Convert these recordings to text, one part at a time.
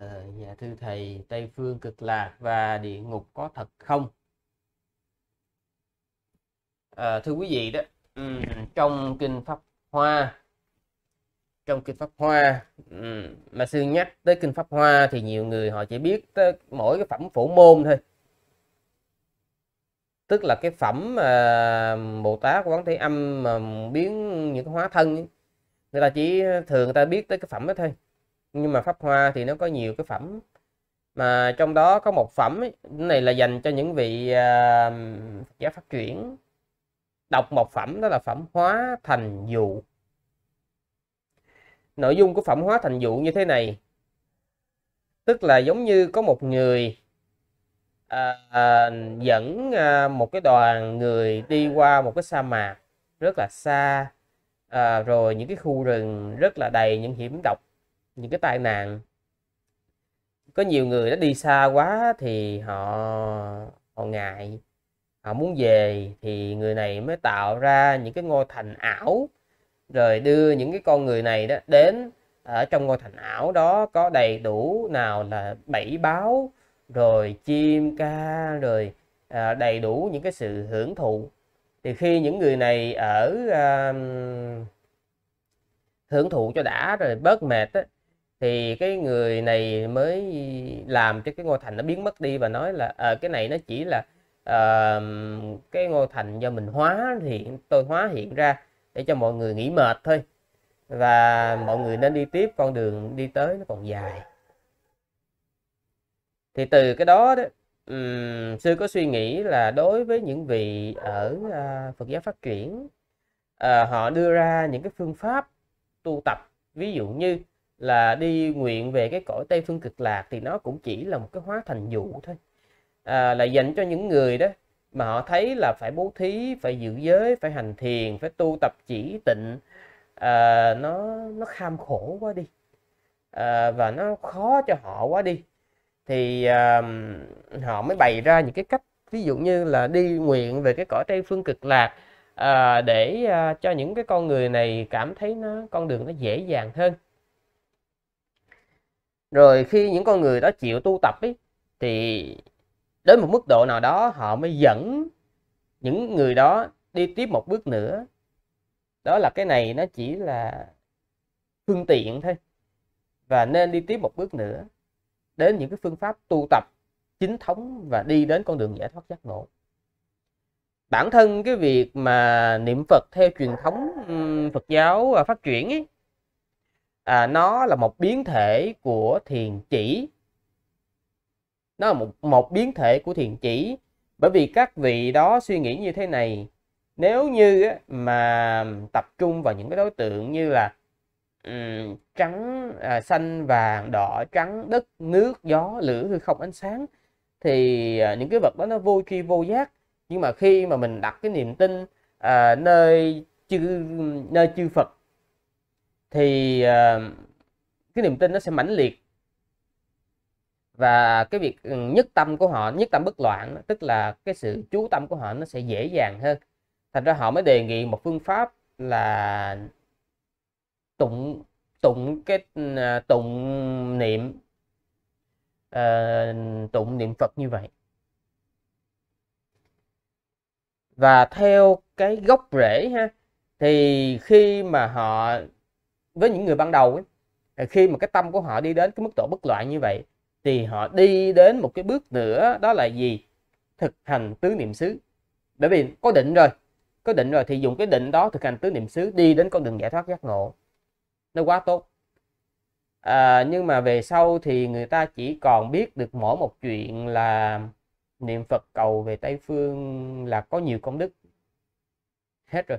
à, dạ thưa thầy tây phương cực lạc và địa ngục có thật không à, thưa quý vị đó trong kinh pháp hoa trong kinh pháp hoa mà sư nhắc tới kinh pháp hoa thì nhiều người họ chỉ biết tới mỗi cái phẩm phổ môn thôi tức là cái phẩm mà bồ tát quán thế âm mà biến những cái hóa thân người ta chỉ thường người ta biết tới cái phẩm đó thôi nhưng mà pháp hoa thì nó có nhiều cái phẩm mà trong đó có một phẩm ấy, này là dành cho những vị uh, à, giá phát triển đọc một phẩm đó là phẩm hóa thành dụ nội dung của phẩm hóa thành dụ như thế này tức là giống như có một người à, à, dẫn à, một cái đoàn người đi qua một cái sa mạc rất là xa à, rồi những cái khu rừng rất là đầy những hiểm độc những cái tai nạn có nhiều người đã đi xa quá thì họ họ ngại họ muốn về thì người này mới tạo ra những cái ngôi thành ảo rồi đưa những cái con người này đó đến ở trong ngôi thành ảo đó có đầy đủ nào là bảy báo rồi chim ca rồi à, đầy đủ những cái sự hưởng thụ thì khi những người này ở à, hưởng thụ cho đã rồi bớt mệt á, thì cái người này mới làm cho cái ngôi thành nó biến mất đi và nói là à, cái này nó chỉ là à, cái ngôi thành do mình hóa hiện tôi hóa hiện ra để cho mọi người nghỉ mệt thôi và mọi người nên đi tiếp con đường đi tới nó còn dài thì từ cái đó đó um, sư có suy nghĩ là đối với những vị ở uh, Phật giáo phát triển uh, họ đưa ra những cái phương pháp tu tập ví dụ như là đi nguyện về cái cõi tây phương cực lạc thì nó cũng chỉ là một cái hóa thành dụ thôi à, là dành cho những người đó mà họ thấy là phải bố thí phải giữ giới phải hành thiền phải tu tập chỉ tịnh à, nó nó kham khổ quá đi à, và nó khó cho họ quá đi thì à, họ mới bày ra những cái cách ví dụ như là đi nguyện về cái cõi tây phương cực lạc à, để à, cho những cái con người này cảm thấy nó con đường nó dễ dàng hơn rồi khi những con người đó chịu tu tập ấy, thì đến một mức độ nào đó họ mới dẫn những người đó đi tiếp một bước nữa đó là cái này nó chỉ là phương tiện thôi và nên đi tiếp một bước nữa đến những cái phương pháp tu tập chính thống và đi đến con đường giải thoát giác ngộ bản thân cái việc mà niệm Phật theo truyền thống Phật giáo và phát triển ấy, à, nó là một biến thể của thiền chỉ nó là một, một biến thể của thiền chỉ bởi vì các vị đó suy nghĩ như thế này nếu như mà tập trung vào những cái đối tượng như là um, trắng à, xanh vàng đỏ trắng đất nước gió lửa hư không ánh sáng thì à, những cái vật đó nó vô tri vô giác nhưng mà khi mà mình đặt cái niềm tin à, nơi chư nơi chư Phật thì ờ, cái niềm tin nó sẽ mãnh liệt và cái việc ừ, nhất tâm của họ nhất tâm bất loạn tức là cái sự chú tâm của họ nó sẽ dễ dàng hơn thành ra họ mới đề nghị một phương pháp là tụng tụng cái ừ, à, tụng niệm uh, tụng niệm Phật như vậy và theo cái gốc rễ ha thì khi mà họ với những người ban đầu ấy, khi mà cái tâm của họ đi đến cái mức độ bất loạn như vậy thì họ đi đến một cái bước nữa đó là gì thực hành tứ niệm xứ bởi vì có định rồi có định rồi thì dùng cái định đó thực hành tứ niệm xứ đi đến con đường giải thoát giác ngộ nó quá tốt à, nhưng mà về sau thì người ta chỉ còn biết được mỗi một chuyện là niệm phật cầu về tây phương là có nhiều công đức hết rồi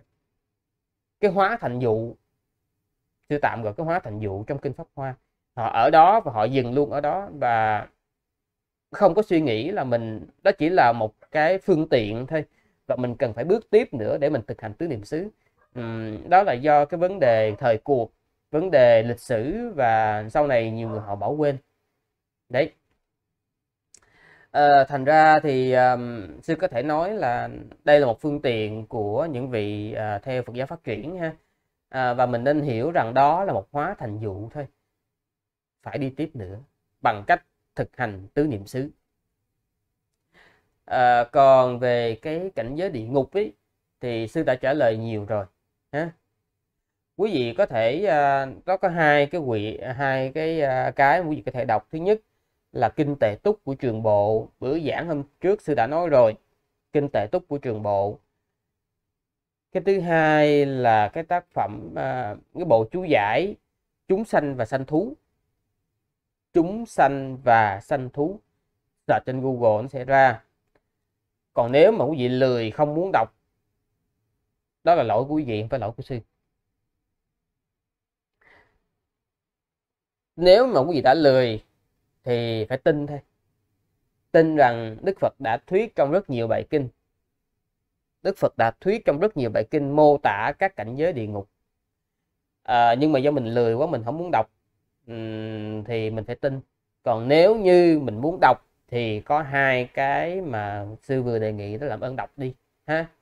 cái hóa thành dụ sư tạm gọi cái hóa thành dụ trong kinh pháp hoa họ ở đó và họ dừng luôn ở đó và không có suy nghĩ là mình đó chỉ là một cái phương tiện thôi và mình cần phải bước tiếp nữa để mình thực hành tứ niệm xứ đó là do cái vấn đề thời cuộc vấn đề lịch sử và sau này nhiều người họ bỏ quên đấy à, thành ra thì um, sư có thể nói là đây là một phương tiện của những vị uh, theo Phật giáo phát triển ha à, và mình nên hiểu rằng đó là một hóa thành dụ thôi phải đi tiếp nữa bằng cách thực hành tứ niệm xứ à, còn về cái cảnh giới địa ngục ấy thì sư đã trả lời nhiều rồi ha quý vị có thể à, đó có hai cái quỷ hai cái à, cái quý vị có thể đọc thứ nhất là kinh tệ túc của trường bộ bữa giảng hôm trước sư đã nói rồi kinh tệ túc của trường bộ cái thứ hai là cái tác phẩm à, cái bộ chú giải chúng sanh và sanh thú chúng sanh và sanh thú là trên Google nó sẽ ra còn nếu mà quý vị lười không muốn đọc đó là lỗi của quý vị không phải lỗi của sư nếu mà quý vị đã lười thì phải tin thôi tin rằng Đức Phật đã thuyết trong rất nhiều bài kinh Đức Phật đã thuyết trong rất nhiều bài kinh mô tả các cảnh giới địa ngục à, nhưng mà do mình lười quá mình không muốn đọc thì mình phải tin còn nếu như mình muốn đọc thì có hai cái mà sư vừa đề nghị đó làm ơn đọc đi ha